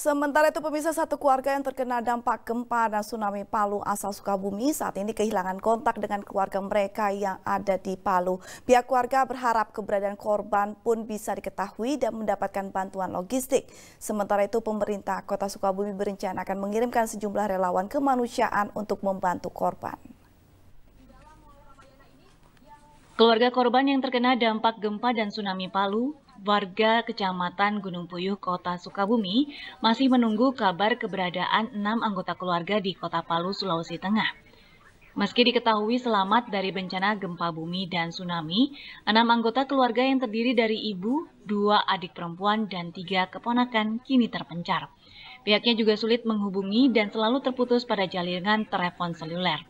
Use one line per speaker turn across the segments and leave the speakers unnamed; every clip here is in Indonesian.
Sementara itu pemirsa satu keluarga yang terkena dampak gempa dan tsunami Palu asal Sukabumi saat ini kehilangan kontak dengan keluarga mereka yang ada di Palu. Pihak keluarga berharap keberadaan korban pun bisa diketahui dan mendapatkan bantuan logistik. Sementara itu pemerintah kota Sukabumi berencana akan mengirimkan sejumlah relawan kemanusiaan untuk membantu korban.
Keluarga korban yang terkena dampak gempa dan tsunami Palu warga Kecamatan Gunung Puyuh, Kota Sukabumi, masih menunggu kabar keberadaan enam anggota keluarga di Kota Palu, Sulawesi Tengah. Meski diketahui selamat dari bencana gempa bumi dan tsunami, enam anggota keluarga yang terdiri dari ibu, dua adik perempuan, dan tiga keponakan kini terpencar. Pihaknya juga sulit menghubungi dan selalu terputus pada jaringan telepon seluler.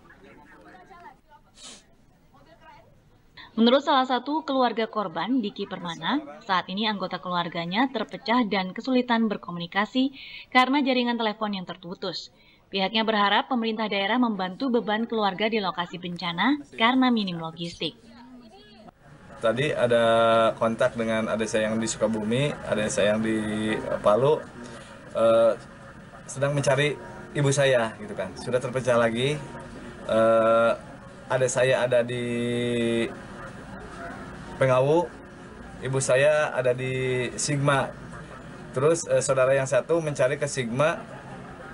Menurut salah satu keluarga korban, Diki Permana, saat ini anggota keluarganya terpecah dan kesulitan berkomunikasi karena jaringan telepon yang terputus. Pihaknya berharap pemerintah daerah membantu beban keluarga di lokasi bencana karena minim logistik.
Tadi ada kontak dengan ada saya yang di Sukabumi, ada saya yang di eh, Palu, eh, sedang mencari ibu saya gitu kan. Sudah terpecah lagi, eh, ada saya ada di Pengawu, ibu saya ada di Sigma. Terus eh, saudara yang satu mencari ke Sigma,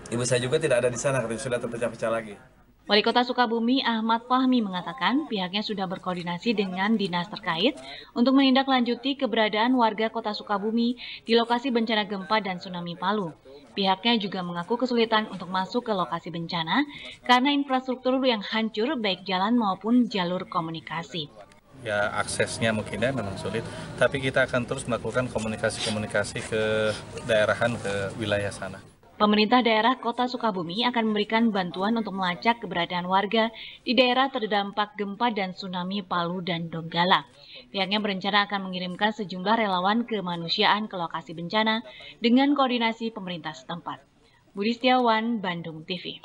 ibu saya juga tidak ada di sana, karena sudah terpecah-pecah lagi.
Wali Kota Sukabumi Ahmad Fahmi mengatakan pihaknya sudah berkoordinasi dengan dinas terkait untuk menindaklanjuti keberadaan warga Kota Sukabumi di lokasi bencana gempa dan tsunami Palu. Pihaknya juga mengaku kesulitan untuk masuk ke lokasi bencana karena infrastruktur yang hancur baik jalan maupun jalur komunikasi
ya aksesnya mungkin ya memang sulit tapi kita akan terus melakukan komunikasi-komunikasi ke daerahan ke wilayah sana
Pemerintah daerah Kota Sukabumi akan memberikan bantuan untuk melacak keberadaan warga di daerah terdampak gempa dan tsunami Palu dan Donggala. Pihaknya berencana akan mengirimkan sejumlah relawan kemanusiaan ke lokasi bencana dengan koordinasi pemerintah setempat. Budi Setiawan, Bandung TV.